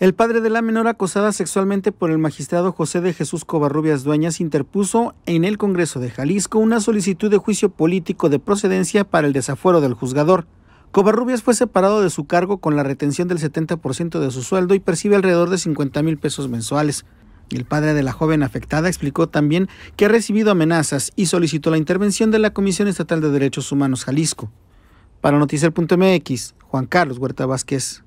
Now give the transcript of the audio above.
El padre de la menor acosada sexualmente por el magistrado José de Jesús Covarrubias Dueñas interpuso en el Congreso de Jalisco una solicitud de juicio político de procedencia para el desafuero del juzgador. Covarrubias fue separado de su cargo con la retención del 70% de su sueldo y percibe alrededor de 50 mil pesos mensuales. El padre de la joven afectada explicó también que ha recibido amenazas y solicitó la intervención de la Comisión Estatal de Derechos Humanos Jalisco. Para Noticiar.mx, Juan Carlos Huerta Vázquez.